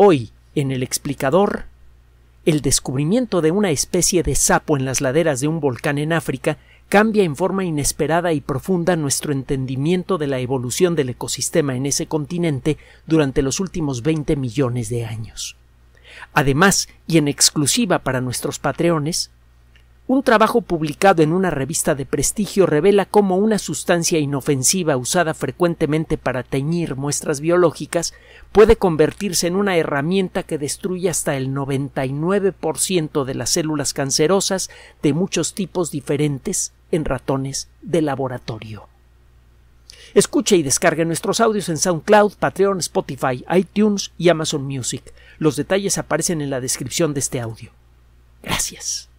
Hoy, en el explicador, el descubrimiento de una especie de sapo en las laderas de un volcán en África cambia en forma inesperada y profunda nuestro entendimiento de la evolución del ecosistema en ese continente durante los últimos 20 millones de años. Además, y en exclusiva para nuestros patreones, un trabajo publicado en una revista de prestigio revela cómo una sustancia inofensiva usada frecuentemente para teñir muestras biológicas puede convertirse en una herramienta que destruye hasta el 99% de las células cancerosas de muchos tipos diferentes en ratones de laboratorio. Escuche y descargue nuestros audios en SoundCloud, Patreon, Spotify, iTunes y Amazon Music. Los detalles aparecen en la descripción de este audio. Gracias.